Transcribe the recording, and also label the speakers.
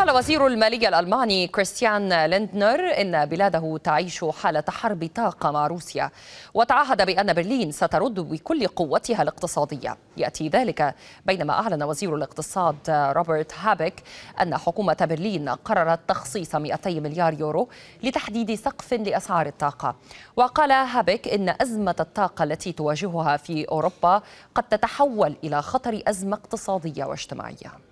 Speaker 1: قال وزير المالية الألماني كريستيان ليندنر إن بلاده تعيش حالة حرب طاقة مع روسيا وتعهد بأن برلين سترد بكل قوتها الاقتصادية يأتي ذلك بينما أعلن وزير الاقتصاد روبرت هابك أن حكومة برلين قررت تخصيص 200 مليار يورو لتحديد سقف لأسعار الطاقة وقال هابك إن أزمة الطاقة التي تواجهها في أوروبا قد تتحول إلى خطر أزمة اقتصادية واجتماعية